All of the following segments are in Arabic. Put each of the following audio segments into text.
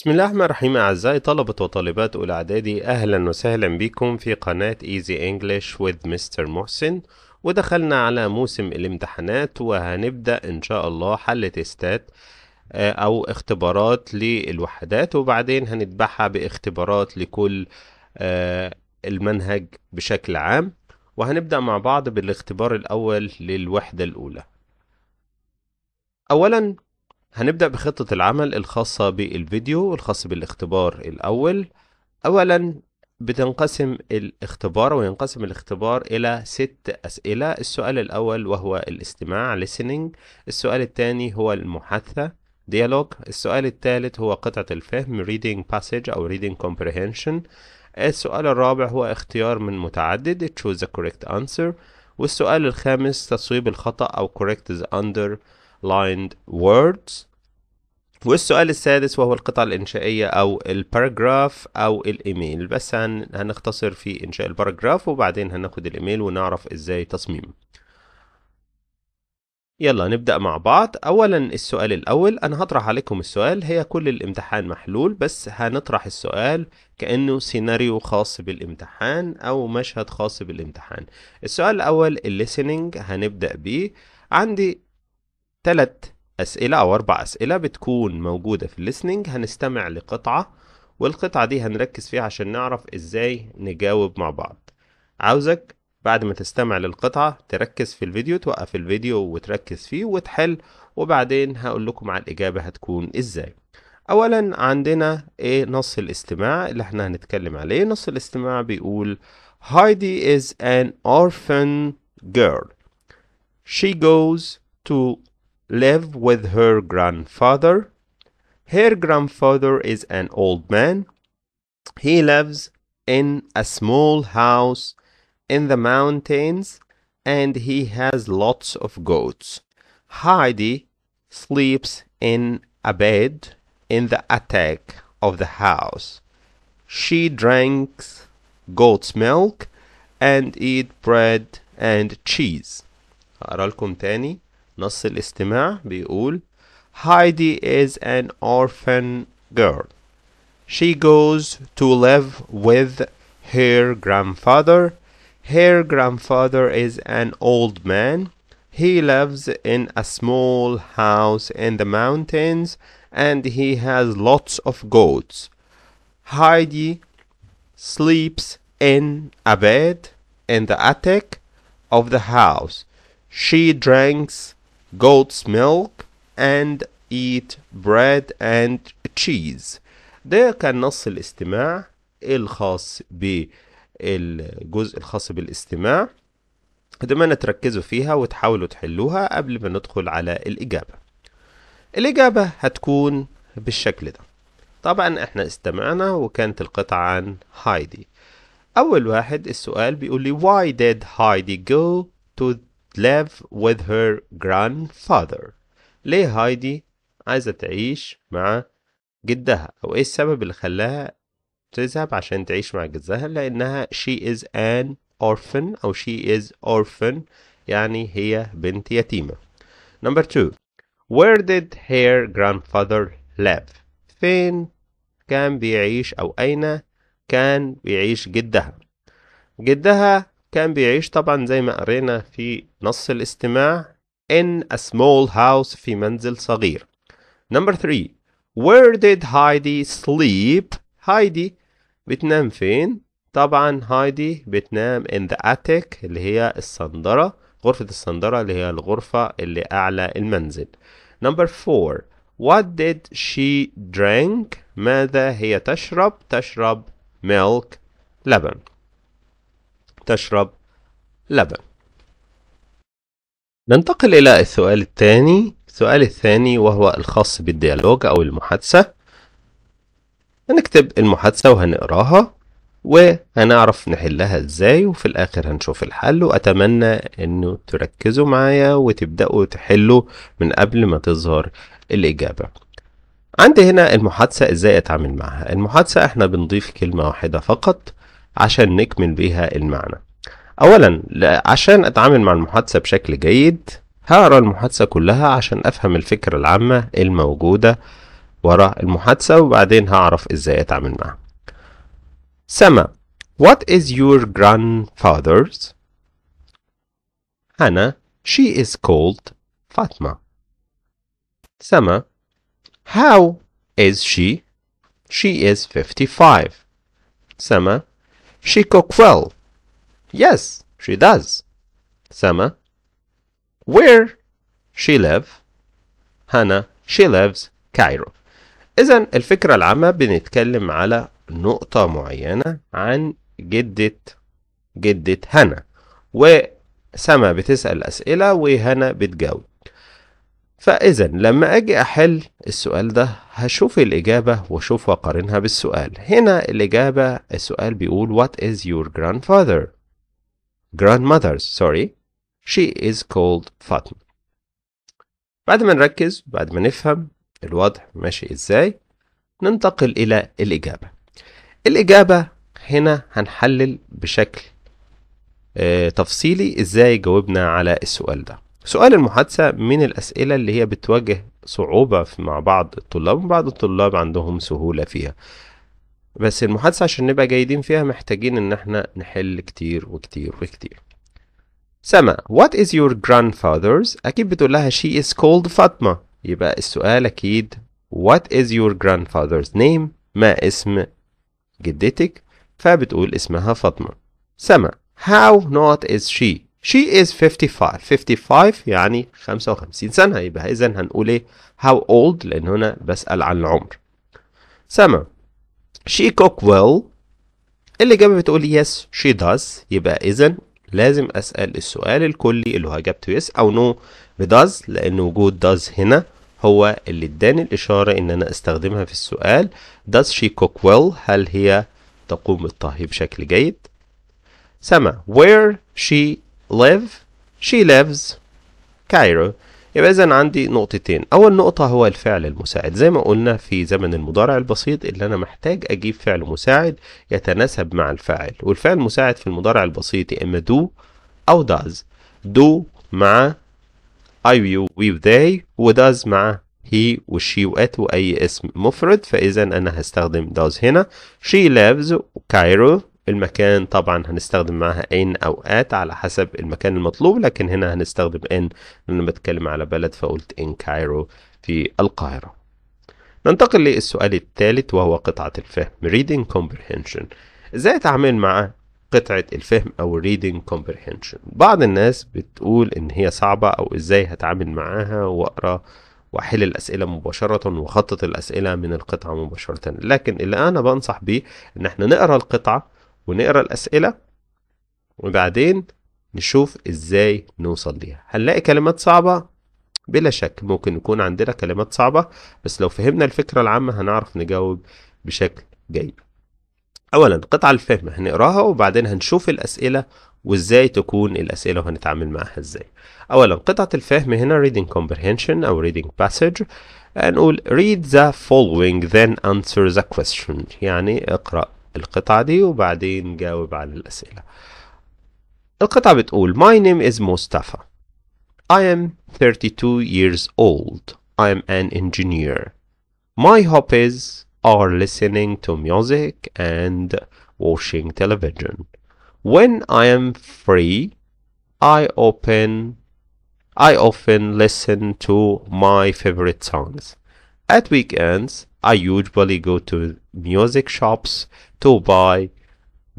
بسم الله الرحمن الرحيم أعزائي طلبة وطالبات أولى إعدادي أهلا وسهلا بكم في قناة Easy English with Mr. محسن ودخلنا على موسم الامتحانات وهنبدأ إن شاء الله حل تيستات آه، أو اختبارات للوحدات وبعدين هنتبعها باختبارات لكل آه، المنهج بشكل عام وهنبدأ مع بعض بالاختبار الأول للوحدة الأولى أولا هنبدأ بخطة العمل الخاصة بالفيديو الخاص بالاختبار الأول أولا بتنقسم الاختبار وينقسم الاختبار إلى ست أسئلة السؤال الأول وهو الاستماع listening السؤال الثاني هو المحادثة dialogue السؤال الثالث هو قطعة الفهم reading passage أو reading comprehension السؤال الرابع هو اختيار من متعدد choose the correct answer والسؤال الخامس تصويب الخطأ أو correct the under lined words والسؤال السادس وهو القطع الإنشائية أو الباراجراف أو الإيميل بس هن... هنختصر في إنشاء الباراجراف وبعدين هناخد الإيميل ونعرف إزاي تصميمه يلا نبدأ مع بعض أولا السؤال الأول أنا هطرح عليكم السؤال هي كل الامتحان محلول بس هنطرح السؤال كأنه سيناريو خاص بالامتحان أو مشهد خاص بالامتحان السؤال الأول الليسنينج هنبدأ بيه عندي ثلاث أسئلة أو أربع أسئلة بتكون موجودة في الليسنينج هنستمع لقطعة والقطعة دي هنركز فيها عشان نعرف إزاي نجاوب مع بعض عاوزك بعد ما تستمع للقطعة تركز في الفيديو توقف الفيديو وتركز فيه وتحل وبعدين هقول لكم على الإجابة هتكون إزاي أولا عندنا إيه نص الاستماع اللي احنا هنتكلم عليه نص الاستماع بيقول هايدي is an orphan girl She goes to live with her grandfather. Her grandfather is an old man. He lives in a small house in the mountains and he has lots of goats. Heidi sleeps in a bed in the attic of the house. She drinks goat's milk and eat bread and cheese. أقرأ لكم تاني نص الاستماع بيقول Heidi is an orphan girl. She goes to live with her grandfather. Her grandfather is an old man. He lives in a small house in the mountains and he has lots of goats. Heidi sleeps in a bed in the attic of the house. She drinks goat's milk and eat bread and cheese ده كان نص الاستماع الخاص بالجزء الخاص بالاستماع أتمنى تركزوا فيها وتحاولوا تحلوها قبل ما ندخل على الإجابة الإجابة هتكون بالشكل ده طبعا احنا استمعنا وكانت القطعة عن هايدي أول واحد السؤال بيقول لي why did Heidi go to live with her grandfather ليه هايدي عايزة تعيش مع جدها أو إيه السبب اللي خلاها تذهب عشان تعيش مع جدها لأنها she is an orphan أو she is orphan يعني هي بنت يتيمة number two where did her grandfather live فين كان بيعيش أو أين كان بيعيش جدها جدها كان بيعيش طبعا زي ما قرينا في نص الاستماع in a small house في منزل صغير number three where did Heidi sleep هايدي بتنام فين طبعا هايدي بتنام in the attic اللي هي الصندرة غرفة الصندرة اللي هي الغرفة اللي أعلى المنزل number four what did she drink ماذا هي تشرب تشرب milk لبن تشرب لبن ننتقل إلى السؤال الثاني السؤال الثاني وهو الخاص بالديالوج أو المحادثة هنكتب المحادثة وهنقراها وهنعرف نحلها ازاي وفي الاخر هنشوف الحل واتمنى انه تركزوا معايا وتبدأوا تحلوا من قبل ما تظهر الاجابة عندي هنا المحادثة ازاي اتعامل معها المحادثة احنا بنضيف كلمة واحدة فقط عشان نكمل بيها المعنى اولا عشان اتعامل مع المحادثه بشكل جيد هقرا المحادثه كلها عشان افهم الفكره العامه الموجوده ورا المحادثه وبعدين هعرف ازاي اتعامل معها سما what is your grandfather's هانا she is called فاطمة سما how is she she is 55 سما She cook well. Yes, she does. Sama. Where? She live. Hannah. She lives. Cairo. إذا الفكرة العامة بنتكلم على نقطة معينة عن جدة جدة هنا وسما بتسأل أسئلة وهنا بتجاوب فإذا لما أجي أحل السؤال ده هشوف الإجابة وأشوف وأقارنها بالسؤال هنا الإجابة السؤال بيقول What is your grandfather? Grandmother, sorry She is called Fatma بعد ما نركز بعد ما نفهم الوضع ماشي إزاي ننتقل إلى الإجابة الإجابة هنا هنحلل بشكل آه، تفصيلي إزاي جاوبنا على السؤال ده سؤال المحادثة من الأسئلة اللي هي بتواجه صعوبة مع بعض الطلاب وبعض الطلاب عندهم سهولة فيها بس المحادثة عشان نبقى جيدين فيها محتاجين إن احنا نحل كتير وكتير وكتير سما what is your grandfather's أكيد بتقول لها she is called فاطمة يبقى السؤال أكيد what is your grandfather's name ما اسم جدتك فبتقول اسمها فاطمة سما how not is she She is 55 55 يعني 55 سنة يبقى إذا هنقول إيه how old لأن هنا بسأل عن العمر سما she cook well اللي جابه بتقول yes she does يبقى إذا لازم أسأل السؤال الكلي اللي هو إجابته yes أو no بداز لأن وجود does هنا هو اللي اداني الإشارة إن أنا أستخدمها في السؤال does she cook well هل هي تقوم بالطهي بشكل جيد سما where she live she lives Cairo يبقى إذا عندي نقطتين أول نقطة هو الفعل المساعد زي ما قلنا في زمن المضارع البسيط اللي أنا محتاج أجيب فعل مساعد يتناسب مع الفاعل والفعل المساعد في المضارع البسيط يا إما دو أو داز دو مع I you we they وداز مع هي at وات وأي اسم مفرد فإذا أنا هستخدم داز هنا she lives كايرو المكان طبعا هنستخدم معاها ان او ات على حسب المكان المطلوب لكن هنا هنستخدم ان لان بتكلم على بلد فقلت ان كايرو في القاهرة ننتقل للسؤال الثالث وهو قطعة الفهم reading comprehension ازاي اتعامل مع قطعة الفهم أو reading comprehension بعض الناس بتقول إن هي صعبة أو إزاي هتعامل معاها وأقرأ وأحل الأسئلة مباشرة وأخطط الأسئلة من القطعة مباشرة لكن اللي أنا بنصح بيه إن إحنا نقرأ القطعة ونقرا الاسئله وبعدين نشوف ازاي نوصل ليها هنلاقي كلمات صعبه بلا شك ممكن يكون عندنا كلمات صعبه بس لو فهمنا الفكره العامه هنعرف نجاوب بشكل جيد اولا قطع الفهم هنقراها وبعدين هنشوف الاسئله وازاي تكون الاسئله وهنتعامل معاها ازاي اولا قطعه الفهم هنا reading comprehension او reading passage نقول read the following then answer the question يعني اقرا القطعة دي وبعدين جاوب على الأسئلة القطعة بتقول My name is Mustafa I am 32 years old I am an engineer My hobbies are listening to music and watching television When I am free I open I often listen to my favorite songs. At weekends, I usually go to music shops to buy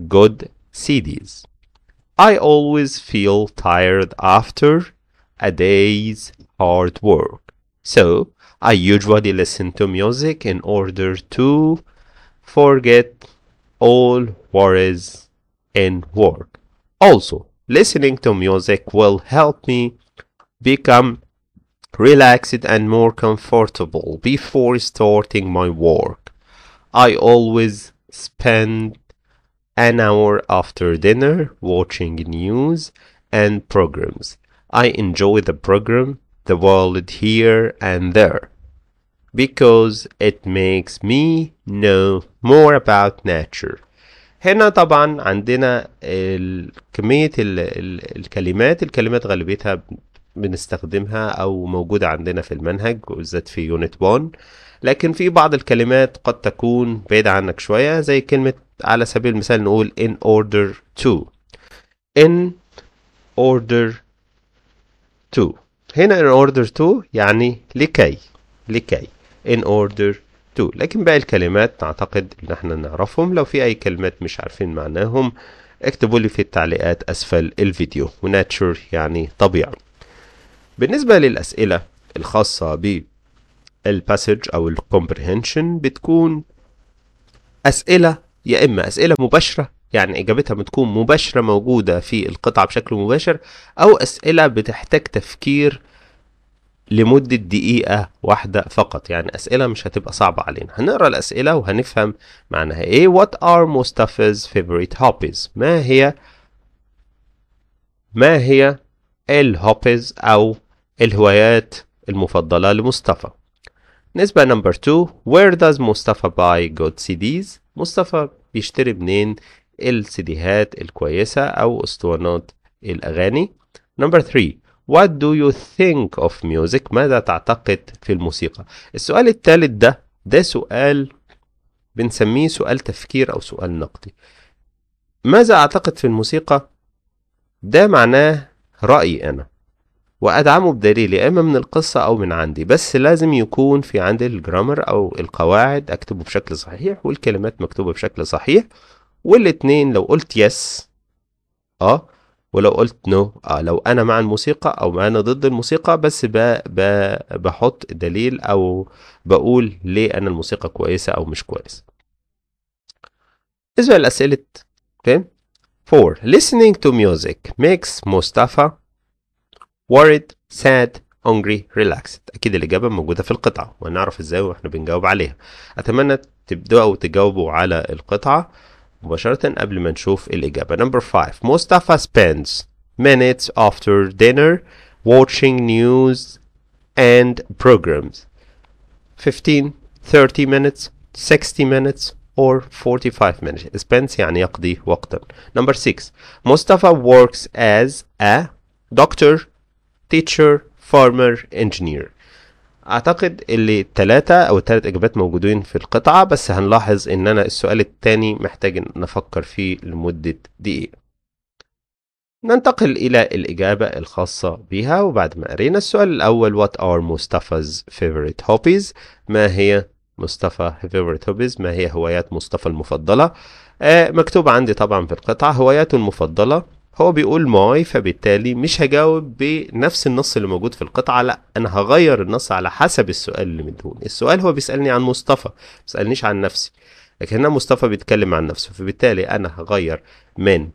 good CDs. I always feel tired after a day's hard work. So I usually listen to music in order to forget all worries and work. Also, listening to music will help me become relaxed and more comfortable before starting my work. I always spend an hour after dinner watching news and programs. I enjoy the program, the world here and there, because it makes me know more about nature. هنا طبعا عندنا كمية الكلمات الكلمات غالبيتها بنستخدمها او موجوده عندنا في المنهج وبالذات في يونت 1 لكن في بعض الكلمات قد تكون بعيده عنك شويه زي كلمه على سبيل المثال نقول in order to in order to هنا in order to يعني لكي لكي in order to لكن باقي الكلمات اعتقد ان احنا نعرفهم لو في اي كلمات مش عارفين معناهم اكتبوا لي في التعليقات اسفل الفيديو وناتشر يعني طبيعه بالنسبة للأسئلة الخاصة بالباسج أو الكومبريهنشن بتكون أسئلة يا إما أسئلة مباشرة يعني إجابتها بتكون مباشرة موجودة في القطعة بشكل مباشر أو أسئلة بتحتاج تفكير لمدة دقيقة واحدة فقط يعني أسئلة مش هتبقى صعبة علينا هنقرأ الأسئلة وهنفهم معناها إيه What are Mustafa's favorite hobbies ما هي ما هي الهوبز أو الهوايات المفضلة لمصطفى نسبة نمبر 2 where does مصطفى buy good CDs مصطفى بيشتري منين السيديهات الكويسة أو أسطوانات الأغاني نمبر 3 what do you think of music ماذا تعتقد في الموسيقى السؤال الثالث ده ده سؤال بنسميه سؤال تفكير أو سؤال نقدي ماذا أعتقد في الموسيقى ده معناه رأيي أنا وأدعمه بدليل يا إما من القصة أو من عندي بس لازم يكون في عندي الجرامر أو القواعد أكتبه بشكل صحيح والكلمات مكتوبة بشكل صحيح والاتنين لو قلت يس اه ولو قلت نو آه لو انا مع الموسيقى او انا ضد الموسيقى بس ب... ب... بحط دليل او بقول ليه انا الموسيقى كويسه او مش كويسه بالنسبه لاسئله فاهم 4. Listening to music makes Mustafa worried, sad, hungry, relaxed. أكيد الإجابة موجودة في القطعة ونعرف إزاي وإحنا بنجاوب عليها. أتمنى تبدأوا تجاوبوا على القطعة مباشرة قبل ما نشوف الإجابة. Number 5. Mustafa spends minutes after dinner watching news and programs. 15, 30 minutes, 60 minutes, or 45 minutes spends يعني يقضي وقتا number 6 Mustafa works as a doctor teacher farmer engineer اعتقد اللي التلاتة او التلات اجابات موجودين في القطعة بس هنلاحظ ان انا السؤال التاني محتاج نفكر فيه لمدة دقيقة ننتقل إلى الإجابة الخاصة بها وبعد ما قرينا السؤال الأول What are Mustafa's favorite hobbies؟ ما هي مصطفى فيفورت هوبيز ما هي هوايات مصطفى المفضلة آه مكتوب عندي طبعا في القطعة هواياته المفضلة هو بيقول ماي فبالتالي مش هجاوب بنفس النص اللي موجود في القطعة لا أنا هغير النص على حسب السؤال اللي مدهون السؤال هو بيسألني عن مصطفى بيسألنيش عن نفسي لكن هنا مصطفى بيتكلم عن نفسه فبالتالي أنا هغير من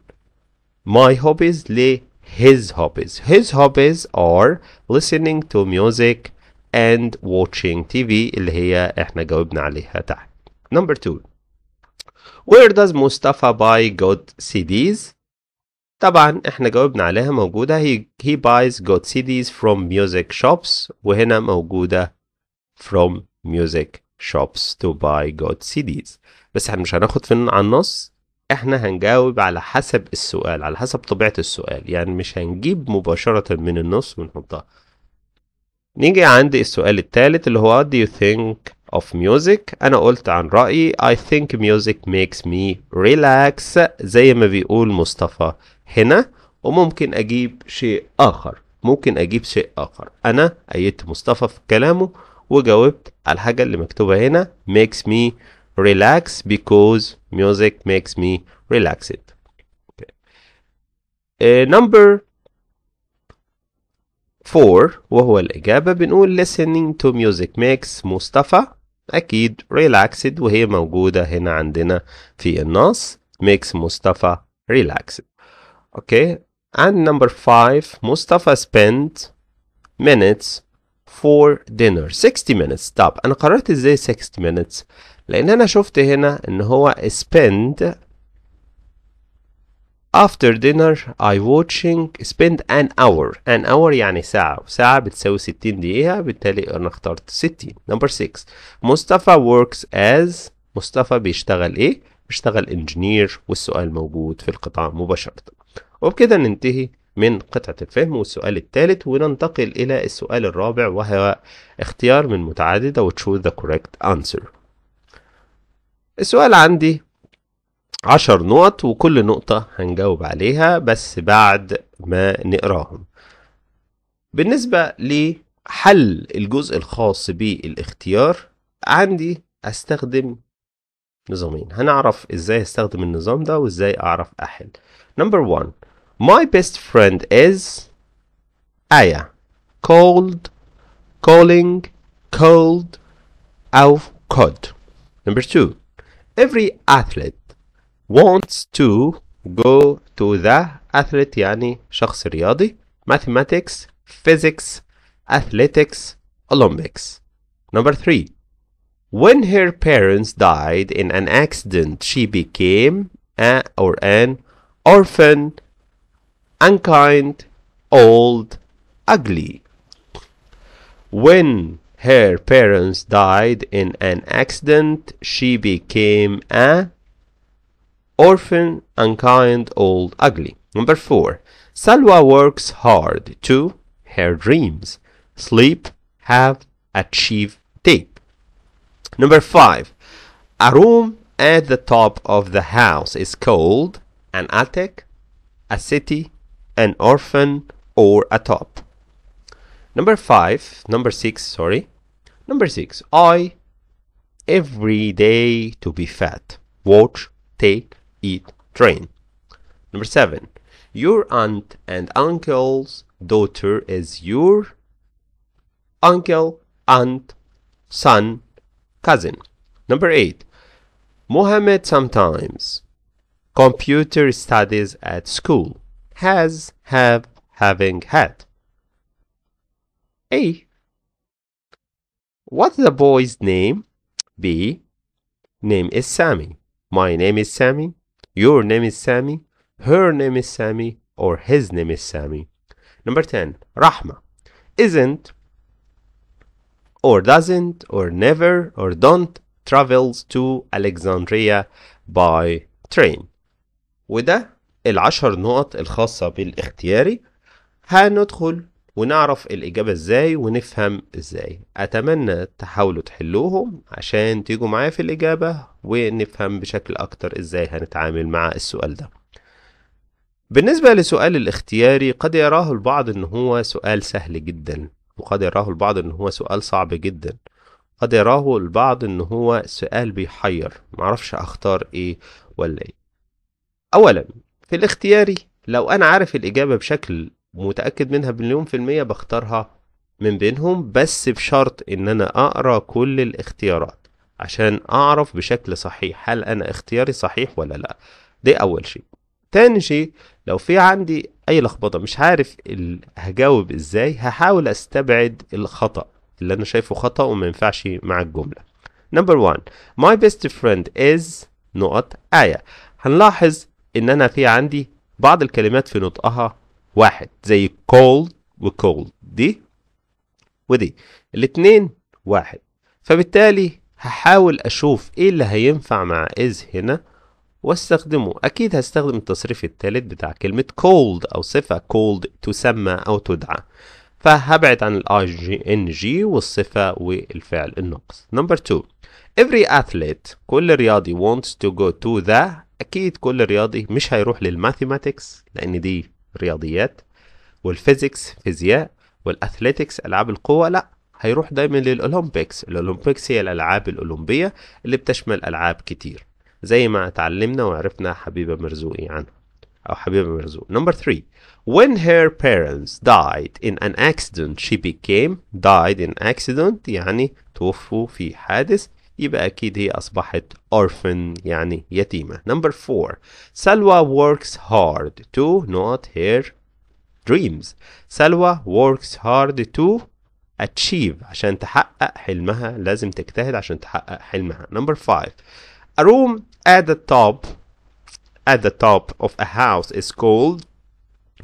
my hobbies ل his hobbies his hobbies are listening to music and watching TV اللي هي احنا جاوبنا عليها تحت number two where does Mustafa buy good CDs طبعا احنا جاوبنا عليها موجودة he, he buys good CDs from music shops وهنا موجودة from music shops to buy good CDs بس احنا مش هناخد فين عن النص احنا هنجاوب على حسب السؤال على حسب طبيعة السؤال يعني مش هنجيب مباشرة من النص ونحطها نيجي عند السؤال الثالث اللي هو what do you think of music انا قلت عن رأيي I think music makes me relax زي ما بيقول مصطفى هنا وممكن اجيب شيء اخر ممكن اجيب شيء اخر انا ايدت مصطفى في كلامه وجاوبت على الحاجة اللي مكتوبة هنا makes me relax because music makes me relaxed okay. uh, number 4 وهو الإجابة بنقول listening to music makes مصطفى أكيد relaxed وهي موجودة هنا عندنا في النص makes مصطفى relaxed okay and number 5 مصطفى spent minutes for dinner 60 minutes طب أنا قررت إزاي 60 minutes لأن أنا شفت هنا إن هو spend after dinner I watching spend an hour an hour يعني ساعة وساعة بتساوي 60 دقيقة بالتالي أنا اخترت 60 number 6 مصطفى works as مصطفى بيشتغل إيه؟ بيشتغل انجينير والسؤال موجود في القطاع مباشرة وبكده ننتهي من قطعة الفهم والسؤال الثالث وننتقل إلى السؤال الرابع وهو اختيار من متعددة وتشوز ذا كوريكت أنسر السؤال عندي عشر نقط وكل نقطة هنجاوب عليها بس بعد ما نقراهم بالنسبة لحل الجزء الخاص بالاختيار عندي استخدم نظامين هنعرف ازاي استخدم النظام ده وازاي اعرف احل نمبر 1 my best friend is آية cold calling cold أو cold number 2 every athlete wants to go to the athlete يعني شخص رياضي mathematics physics athletics olympics number three when her parents died in an accident she became a or an orphan unkind old ugly when her parents died in an accident she became a orphan, unkind, old, ugly. Number four, Salwa works hard to her dreams, sleep, have, achieve, tape. Number five, a room at the top of the house is called an attic, a city, an orphan, or a top. Number five, number six, sorry. Number six, I every day to be fat. Watch, take, eat, train. Number seven, your aunt and uncle's daughter is your uncle, aunt, son, cousin. Number eight, Mohammed sometimes computer studies at school has, have, having had. A. What's the boy's name? B. Name is Sammy. My name is Sammy. Your name is Sammy, Her name is Sammy, Or his name is Sammy. Number 10. Rahma. Isn't or doesn't or never or don't travels to Alexandria by train. وده العشر نقط الخاصة بالاختياري هندخل ونعرف الإجابة إزاي ونفهم إزاي أتمنى تحاولوا تحلوهم عشان تيجوا معايا في الإجابة ونفهم بشكل أكتر إزاي هنتعامل مع السؤال ده بالنسبة لسؤال الاختياري قد يراه البعض إن هو سؤال سهل جدا وقد يراه البعض إن هو سؤال صعب جدا قد يراه البعض إن هو سؤال بيحير معرفش أختار إيه ولا إيه أولا في الاختياري لو أنا عارف الإجابة بشكل متأكد منها بمليون في المية بختارها من بينهم بس بشرط ان انا اقرا كل الاختيارات عشان اعرف بشكل صحيح هل انا اختياري صحيح ولا لا دي اول شيء تاني شيء لو في عندي اي لخبطه مش عارف هجاوب ازاي هحاول استبعد الخطا اللي انا شايفه خطا وما ينفعش مع الجمله نمبر 1 my best friend is نقط ايه هنلاحظ ان انا في عندي بعض الكلمات في نطقها واحد زي cold cold دي ودي الاتنين واحد فبالتالي هحاول أشوف إيه اللي هينفع مع is هنا واستخدمه أكيد هستخدم التصريف الثالث بتاع كلمة cold أو صفة cold تسمى أو تدعى فهبعد عن ال ing والصفة والفعل النقص نمبر 2 every athlete كل رياضي wants to go to the أكيد كل رياضي مش هيروح للماثيماتكس لأن دي رياضيات والفيزيكس فيزياء والاثليتكس العاب القوه لا هيروح دايما للاولمبيكس الاولمبيكس هي الالعاب الاولمبيه اللي بتشمل العاب كتير زي ما اتعلمنا وعرفنا حبيبه مرزوقي عنها او حبيبه مرزوق نمبر 3 when her parents died in an accident she became died in accident يعني توفوا في حادث يبقى أكيد هي أصبحت orphan يعني يتيمة number four سلوى works hard to not her dreams سلوى works hard to achieve عشان تحقق حلمها لازم تجتهد عشان تحقق حلمها number five a room at the top at the top of a house is called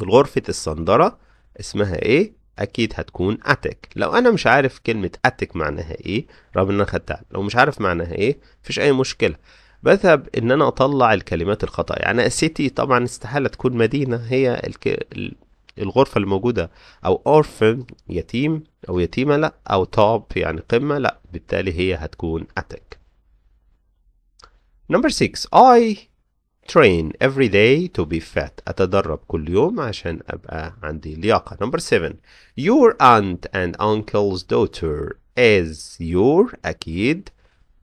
غرفة الصندرة اسمها ايه اكيد هتكون اتك لو انا مش عارف كلمه اتك معناها ايه رغم ان انا خدتها لو مش عارف معناها ايه مفيش اي مشكله بذهب ان انا اطلع الكلمات الخطا يعني سيتي طبعا استحاله تكون مدينه هي الك... الغرفه اللي موجوده او اورفن يتيم او يتيمه لا او توب يعني قمه لا بالتالي هي هتكون اتك نمبر 6 I train every day to be fat أتدرب كل يوم عشان أبقى عندي لياقة number seven your aunt and uncle's daughter is your أكيد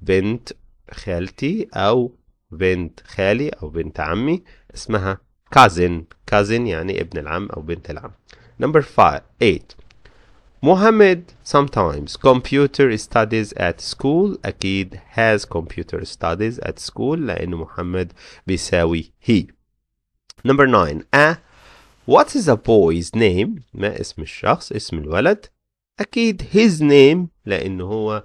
بنت خالتي أو بنت خالي أو بنت عمي اسمها cousin cousin يعني ابن العم أو بنت العم number five eight Mohammed sometimes computer studies at school أكيد has computer studies at school لأن محمد بيساوي he number 9 a what is a boy's name ما اسم الشخص اسم الولد أكيد his name لأن هو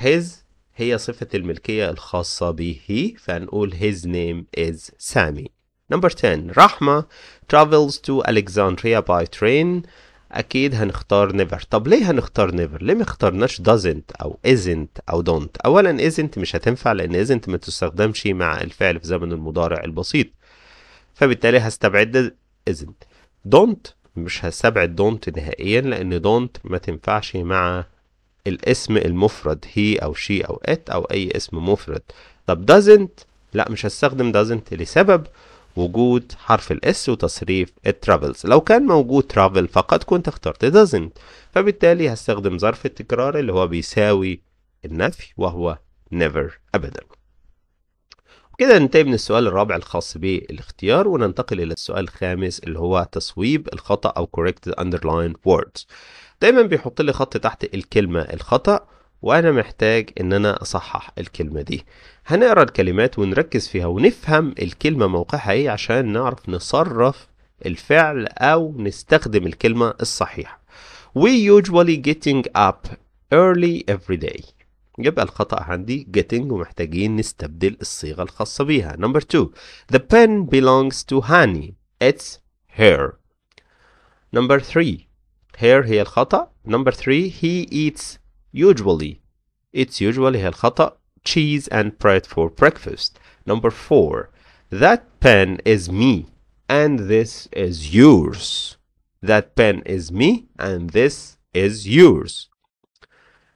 his هي صفة الملكية الخاصة به فنقول his name is Sammy number 10 رحمة travels to Alexandria by train اكيد هنختار نيفر طب ليه هنختار نيفر ليه ما اخترناش doesn't او isn't او don't اولا isn't مش هتنفع لان isn't ما تستخدمش مع الفعل في زمن المضارع البسيط فبالتالي هستبعد isn't don't مش هستبعد don't نهائيا لان don't ما تنفعش مع الاسم المفرد هي او شي او ات او اي اسم مفرد طب doesn't لا مش هستخدم doesn't لسبب وجود حرف الاس وتصريف الترافلز لو كان موجود ترافل فقط كنت اخترت doesn't فبالتالي هستخدم ظرف التكرار اللي هو بيساوي النفي وهو never أبدا كده ننتهي من السؤال الرابع الخاص بالاختيار وننتقل إلى السؤال الخامس اللي هو تصويب الخطأ أو correct underlined words دايما بيحط لي خط تحت الكلمة الخطأ وأنا محتاج إن أنا أصحح الكلمة دي هنقرا الكلمات ونركز فيها ونفهم الكلمة موقعها ايه عشان نعرف نصرف الفعل أو نستخدم الكلمة الصحيحة We usually getting up early every day يبقى الخطأ عندي getting ومحتاجين نستبدل الصيغة الخاصة بيها Number two The pen belongs to honey It's her Number three her هي الخطأ Number three he eats usually It's usually هي الخطأ cheese and bread for breakfast. Number four, that pen is me and this is yours. That pen is me and this is yours.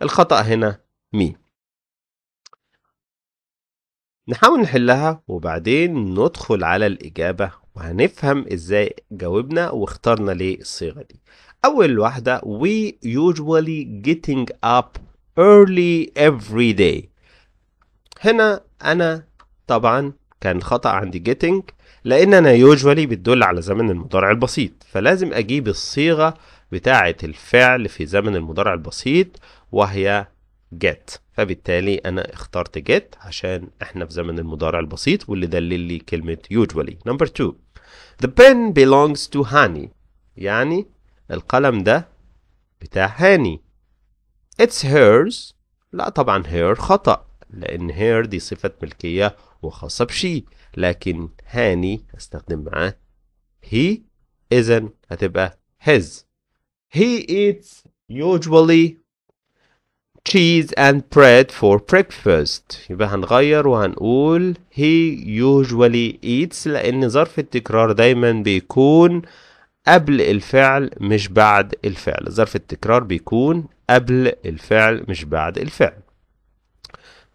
الخطأ هنا me. نحاول نحلها وبعدين ندخل على الإجابة وهنفهم إزاي جاوبنا واخترنا ليه الصيغة دي. أول واحدة we usually getting up early every day. هنا انا طبعا كان خطأ عندي جيتنج لان انا يوجوالي بتدل على زمن المضارع البسيط فلازم اجيب الصيغة بتاعة الفعل في زمن المضارع البسيط وهي get فبالتالي انا اخترت get عشان احنا في زمن المضارع البسيط واللي دلل لي كلمة usually نمبر 2 the pen belongs to honey يعني القلم ده بتاع هاني it's hers لا طبعا her خطأ لأن هير دي صفة ملكية وخاصة بشي لكن هاني استخدم معاه هي إذن هتبقى his he eats usually cheese and bread for breakfast يبقى هنغير وهنقول he usually eats لأن ظرف التكرار دايما بيكون قبل الفعل مش بعد الفعل ظرف التكرار بيكون قبل الفعل مش بعد الفعل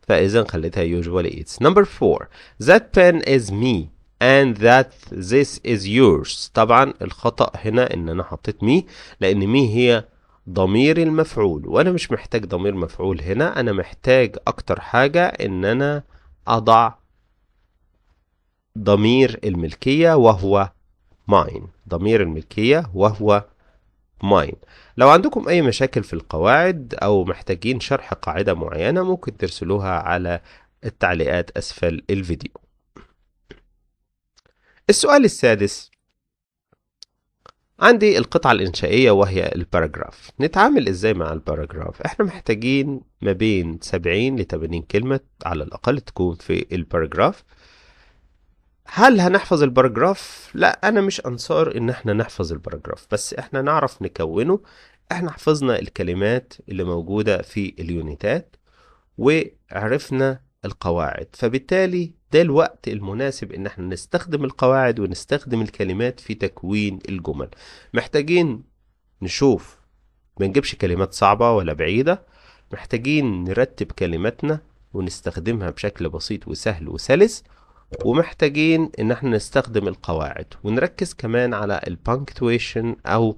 فإذا خليتها usually it's نمبر 4 that pen is me and that this is yours طبعا الخطأ هنا ان انا حطيت مي لان مي هي ضمير المفعول وانا مش محتاج ضمير مفعول هنا انا محتاج اكتر حاجة ان انا اضع ضمير الملكية وهو mine ضمير الملكية وهو ماين لو عندكم أي مشاكل في القواعد أو محتاجين شرح قاعدة معينة ممكن ترسلوها على التعليقات أسفل الفيديو السؤال السادس عندي القطعة الإنشائية وهي الباراجراف نتعامل إزاي مع الباراجراف إحنا محتاجين ما بين 70 ل 80 كلمة على الأقل تكون في الباراجراف هل هنحفظ الباراجراف؟ لا انا مش انصار ان احنا نحفظ الباراجراف بس احنا نعرف نكونه احنا حفظنا الكلمات اللي موجودة في اليونيتات وعرفنا القواعد فبالتالي ده الوقت المناسب ان احنا نستخدم القواعد ونستخدم الكلمات في تكوين الجمل محتاجين نشوف ما نجيبش كلمات صعبة ولا بعيدة محتاجين نرتب كلماتنا ونستخدمها بشكل بسيط وسهل وسلس ومحتاجين ان احنا نستخدم القواعد ونركز كمان على البانكتويشن او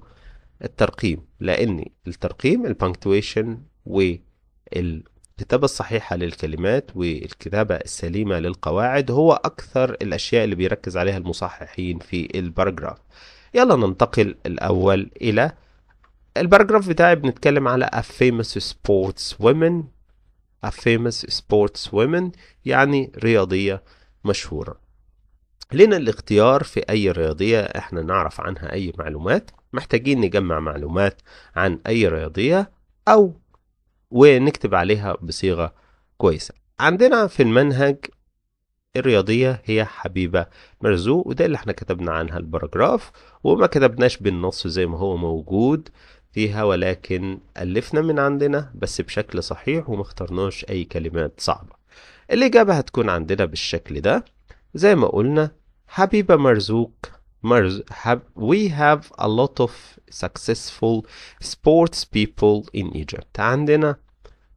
الترقيم لان الترقيم البانكتويشن والكتابة الصحيحة للكلمات والكتابة السليمة للقواعد هو أكثر الأشياء اللي بيركز عليها المصححين في الباراجراف يلا ننتقل الأول إلى الباراجراف بتاعي بنتكلم على a famous sports women a famous sports women يعني رياضية مشهورة لنا الاختيار في أي رياضية إحنا نعرف عنها أي معلومات محتاجين نجمع معلومات عن أي رياضية أو ونكتب عليها بصيغة كويسة عندنا في المنهج الرياضية هي حبيبة مرزوق وده اللي احنا كتبنا عنها الباراجراف وما كتبناش بالنص زي ما هو موجود فيها ولكن ألفنا من عندنا بس بشكل صحيح وما اخترناش أي كلمات صعبة الإجابة هتكون عندنا بالشكل ده زي ما قلنا حبيبة مرزوق مرز have, we have a lot of successful sports people in Egypt عندنا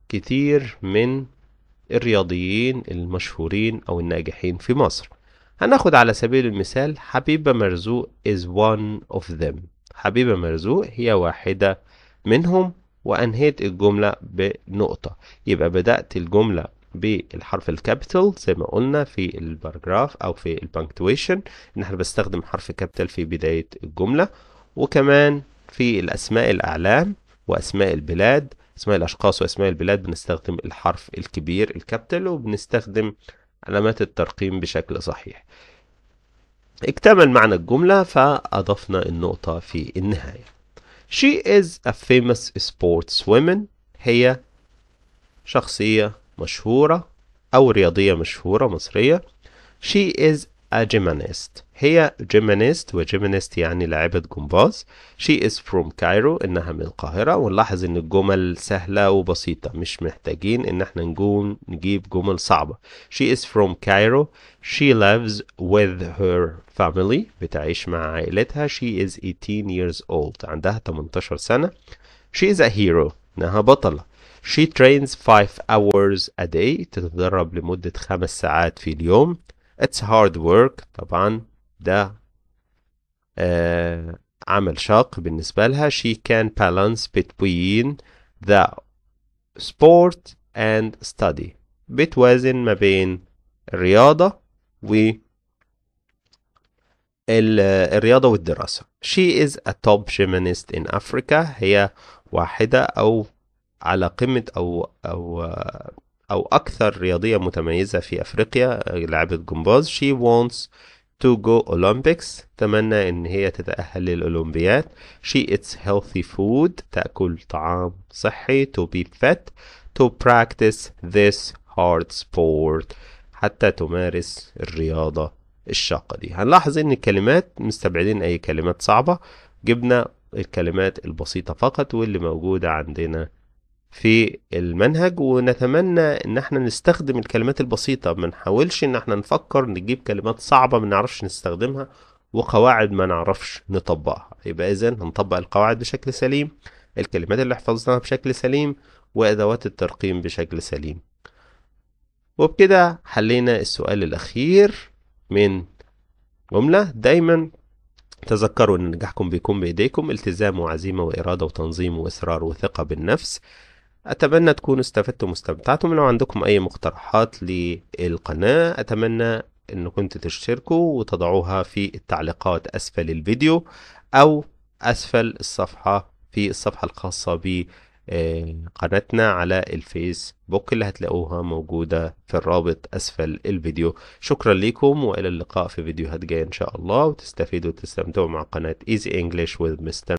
كتير من الرياضيين المشهورين أو الناجحين في مصر هناخد على سبيل المثال حبيبة مرزوق is one of them حبيبة مرزوق هي واحدة منهم وأنهيت الجملة بنقطة يبقى بدأت الجملة بالحرف الكابيتال زي ما قلنا في الباراجراف او في البنكتويشن ان احنا بنستخدم حرف كابيتال في بداية الجملة وكمان في الاسماء الاعلام واسماء البلاد اسماء الاشخاص واسماء البلاد بنستخدم الحرف الكبير الكابيتال وبنستخدم علامات الترقيم بشكل صحيح اكتمل معنى الجملة فأضفنا النقطة في النهاية She is a famous sportswoman هي شخصية مشهورة أو رياضية مشهورة مصرية she is a gymnast هي gymnast gymnast يعني لعبة جمباز she is from Cairo إنها من القاهرة ونلاحظ إن الجمل سهلة وبسيطة مش محتاجين إن احنا نجوم نجيب جمل صعبة she is from Cairo she lives with her family بتعيش مع عائلتها she is 18 years old عندها 18 سنة she is a hero إنها بطلة She trains five hours a day تتدرب لمدة خمس ساعات في اليوم It's hard work طبعا ده آه عمل شاق بالنسبة لها She can balance between the sport and study بتوازن ما بين الرياضة و الرياضة والدراسة She is a top gymnast in Africa هي واحدة أو على قمه او او او اكثر رياضيه متميزه في افريقيا لعبه جمباز شي وونتس to go Olympics تمنى ان هي تتأهل للأولمبياد she eats healthy food تأكل طعام صحي to be fit to practice this hard sport حتى تمارس الرياضة الشاقة دي هنلاحظ ان الكلمات مستبعدين اي كلمات صعبة جبنا الكلمات البسيطة فقط واللي موجودة عندنا في المنهج ونتمنى ان احنا نستخدم الكلمات البسيطة ما نحاولش ان احنا نفكر نجيب كلمات صعبة ما نعرفش نستخدمها وقواعد ما نعرفش نطبقها يبقى اذا هنطبق القواعد بشكل سليم الكلمات اللي حفظناها بشكل سليم وادوات الترقيم بشكل سليم وبكده حلينا السؤال الاخير من جملة دايما تذكروا ان نجاحكم بيكون بايديكم التزام وعزيمة وارادة وتنظيم واصرار وثقة بالنفس أتمنى تكونوا استفدتم واستمتعتم لو عندكم أي مقترحات للقناة أتمنى أنكم كنت تشتركوا وتضعوها في التعليقات أسفل الفيديو أو أسفل الصفحة في الصفحة الخاصة بقناتنا على الفيسبوك اللي هتلاقوها موجودة في الرابط أسفل الفيديو شكرا لكم وإلى اللقاء في فيديوهات جاية إن شاء الله وتستفيدوا وتستمتعوا مع قناة Easy English with Mr.